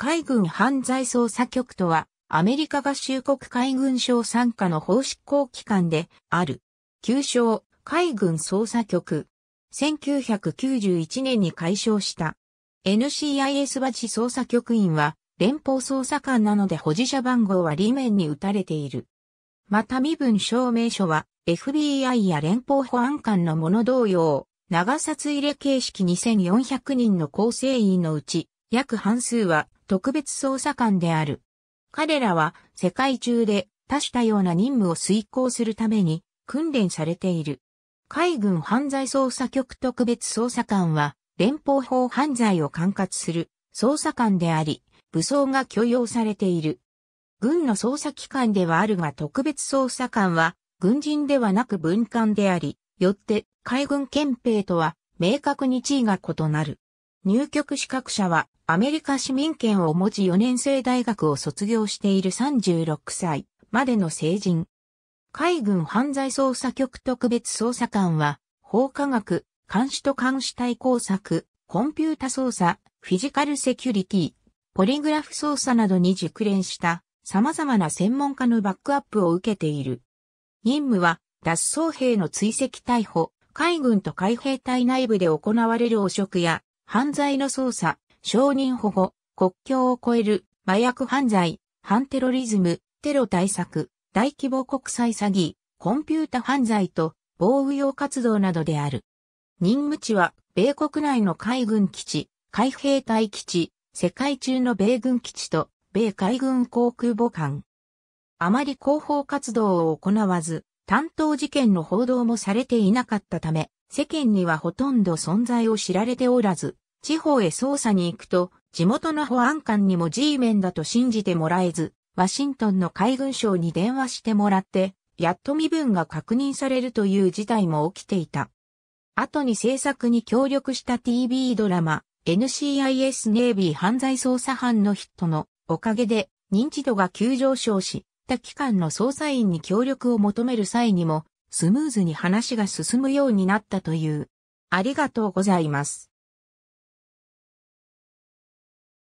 海軍犯罪捜査局とは、アメリカ合衆国海軍省参加の法執行機関である。旧称、海軍捜査局。1991年に解消した。NCIS バジ捜査局員は、連邦捜査官なので保持者番号は裏面に打たれている。また身分証明書は FBI や連邦保安官のもの同様、長札入れ形式2400人の構成員のうち、約半数は特別捜査官である。彼らは世界中で多種多様な任務を遂行するために訓練されている。海軍犯罪捜査局特別捜査官は連邦法犯罪を管轄する捜査官であり、武装が許容されている。軍の捜査機関ではあるが特別捜査官は軍人ではなく文官であり、よって海軍憲兵とは明確に地位が異なる。入局資格者はアメリカ市民権を持ち4年生大学を卒業している36歳までの成人。海軍犯罪捜査局特別捜査官は法科学、監視と監視対工作、コンピュータ操作、フィジカルセキュリティ、ポリグラフ操作などに熟練した様々な専門家のバックアップを受けている。任務は脱走兵の追跡逮捕、海軍と海兵隊内部で行われる汚職や犯罪の捜査、承認保護、国境を越える、麻薬犯罪、反テロリズム、テロ対策、大規模国際詐欺、コンピュータ犯罪と防御用活動などである。任務地は、米国内の海軍基地、海兵隊基地、世界中の米軍基地と、米海軍航空母艦。あまり広報活動を行わず、担当事件の報道もされていなかったため、世間にはほとんど存在を知られておらず、地方へ捜査に行くと、地元の保安官にも G メンだと信じてもらえず、ワシントンの海軍省に電話してもらって、やっと身分が確認されるという事態も起きていた。後に制作に協力した TV ドラマ、NCIS ネイビー犯罪捜査班のヒットのおかげで認知度が急上昇し、他機関の捜査員に協力を求める際にもスムーズに話が進むようになったという。ありがとうございます。